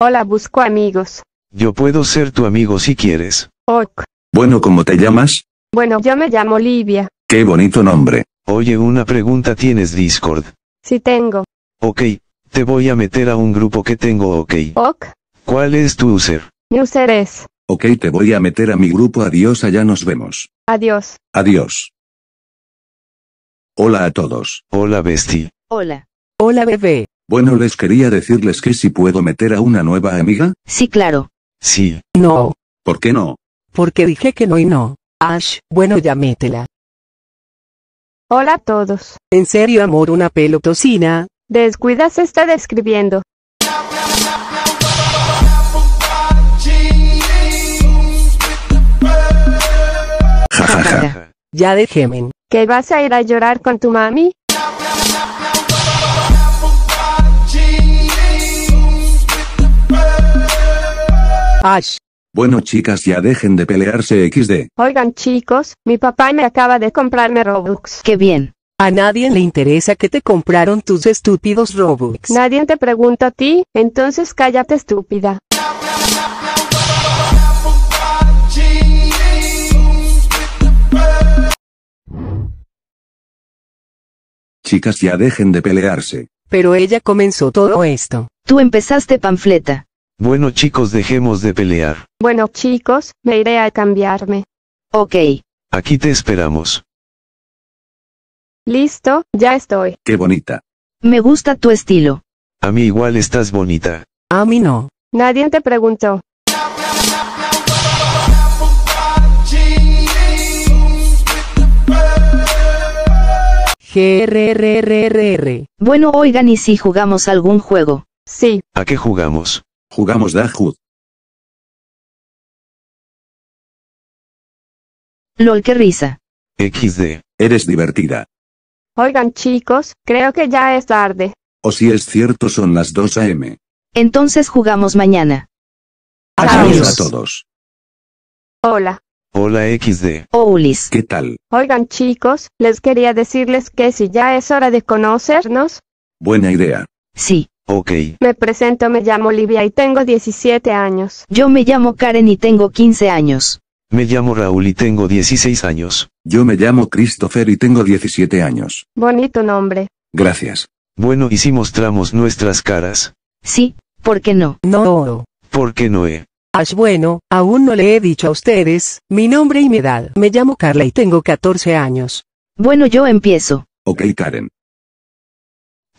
Hola, busco amigos. Yo puedo ser tu amigo si quieres. Ok. Bueno, ¿cómo te llamas? Bueno, yo me llamo Livia. Qué bonito nombre. Oye, una pregunta, ¿tienes Discord? Sí tengo. Ok, te voy a meter a un grupo que tengo, ok. Ok. ¿Cuál es tu user? Mi user es. Ok, te voy a meter a mi grupo, adiós, allá nos vemos. Adiós. Adiós. Hola a todos. Hola, Besti. Hola. Hola, bebé. Bueno, les quería decirles que si puedo meter a una nueva amiga. Sí, claro. Sí. No. ¿Por qué no? Porque dije que no y no. Ash, bueno, ya métela. Hola a todos. En serio, amor, una pelotocina. Descuidas se está describiendo. Ja, ja, ja. Ya déjeme. ¿Que vas a ir a llorar con tu mami? Bueno chicas ya dejen de pelearse XD. Oigan chicos, mi papá me acaba de comprarme Robux. Qué bien. A nadie le interesa que te compraron tus estúpidos Robux. Nadie te pregunta a ti, entonces cállate estúpida. Chicas ya dejen de pelearse. Pero ella comenzó todo esto. Tú empezaste panfleta. Bueno chicos, dejemos de pelear. Bueno chicos, me iré a cambiarme. Ok. Aquí te esperamos. Listo, ya estoy. Qué bonita. Me gusta tu estilo. A mí igual estás bonita. A mí no. Nadie te preguntó. GRRRR. Bueno, oigan, ¿y si jugamos algún juego? Sí. ¿A qué jugamos? Jugamos Dajud. LOL, qué risa. XD, eres divertida. Oigan chicos, creo que ya es tarde. O si es cierto son las 2 am. Entonces jugamos mañana. Adiós, a todos. Hola. Hola XD. Oulis. Oh, ¿Qué tal? Oigan chicos, les quería decirles que si ya es hora de conocernos. Buena idea. Sí. Ok. Me presento, me llamo Olivia y tengo 17 años. Yo me llamo Karen y tengo 15 años. Me llamo Raúl y tengo 16 años. Yo me llamo Christopher y tengo 17 años. Bonito nombre. Gracias. Bueno, ¿y si mostramos nuestras caras? Sí, ¿por qué no? No. ¿Por qué no? Eh? Ash, bueno, aún no le he dicho a ustedes, mi nombre y mi edad. Me llamo Carla y tengo 14 años. Bueno, yo empiezo. Ok, Karen.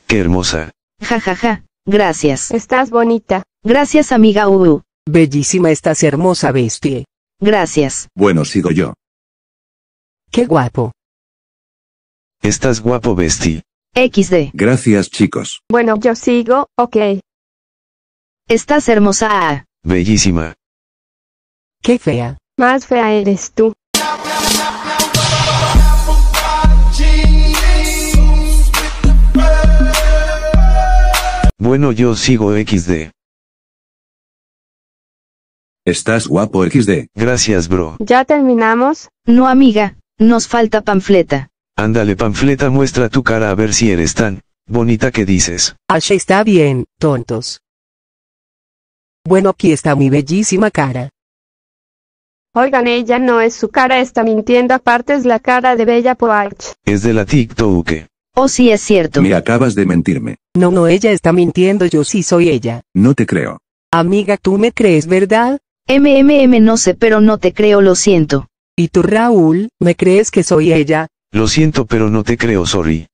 Qué hermosa. Ja ja ja, gracias. Estás bonita. Gracias amiga Uu. Bellísima estás hermosa bestia. Gracias. Bueno, sigo yo. Qué guapo. Estás guapo bestie. XD. Gracias chicos. Bueno, yo sigo, ok. Estás hermosa. Bellísima. Qué fea. Más fea eres tú. Bueno yo sigo XD. Estás guapo XD. Gracias bro. ¿Ya terminamos? No amiga, nos falta panfleta. Ándale panfleta muestra tu cara a ver si eres tan bonita que dices. Ash está bien, tontos. Bueno aquí está mi bellísima cara. Oigan, ella no es su cara, está mintiendo, aparte es la cara de Bella Poach. Es de la TikTok. Oh sí es cierto. Me acabas de mentirme. No, no, ella está mintiendo, yo sí soy ella. No te creo. Amiga, ¿tú me crees, verdad? MMM no sé, pero no te creo, lo siento. ¿Y tú, Raúl, me crees que soy ella? Lo siento, pero no te creo, sorry.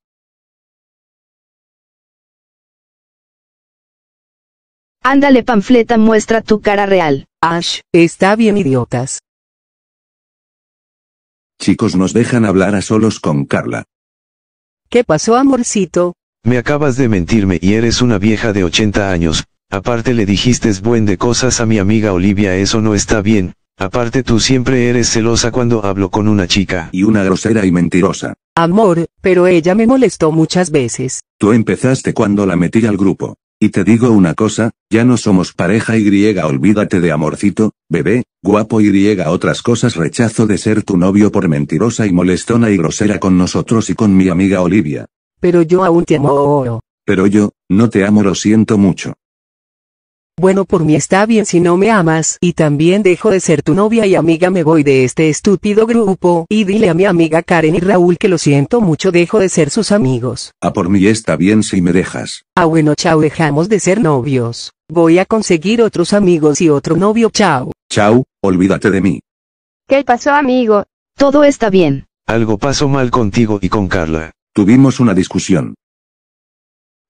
Ándale, panfleta, muestra tu cara real. Ash, está bien, idiotas. Chicos, nos dejan hablar a solos con Carla. ¿Qué pasó, amorcito? Me acabas de mentirme y eres una vieja de 80 años, aparte le dijiste es buen de cosas a mi amiga Olivia eso no está bien, aparte tú siempre eres celosa cuando hablo con una chica. Y una grosera y mentirosa. Amor, pero ella me molestó muchas veces. Tú empezaste cuando la metí al grupo. Y te digo una cosa, ya no somos pareja y griega olvídate de amorcito, bebé, guapo y griega otras cosas rechazo de ser tu novio por mentirosa y molestona y grosera con nosotros y con mi amiga Olivia. Pero yo aún te amo. Pero yo, no te amo lo siento mucho. Bueno por mí está bien si no me amas, y también dejo de ser tu novia y amiga me voy de este estúpido grupo, y dile a mi amiga Karen y Raúl que lo siento mucho dejo de ser sus amigos. A ah, por mí está bien si me dejas. Ah bueno chao dejamos de ser novios. Voy a conseguir otros amigos y otro novio chao. Chao, olvídate de mí. ¿Qué pasó amigo? Todo está bien. Algo pasó mal contigo y con Carla. Tuvimos una discusión.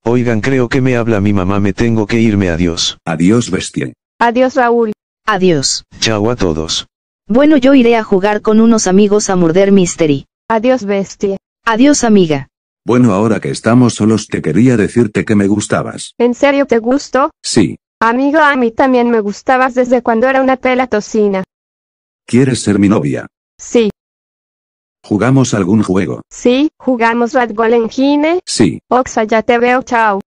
Oigan, creo que me habla mi mamá, me tengo que irme, adiós. Adiós, bestia. Adiós, Raúl. Adiós. Chao a todos. Bueno, yo iré a jugar con unos amigos a morder Mystery. Adiós, bestia. Adiós, amiga. Bueno, ahora que estamos solos te quería decirte que me gustabas. ¿En serio te gustó? Sí. Amigo, a mí también me gustabas desde cuando era una pelatocina. ¿Quieres ser mi novia? Sí. ¿Jugamos algún juego? Sí, ¿jugamos Red gine? Sí. Oxa, ya te veo, chao.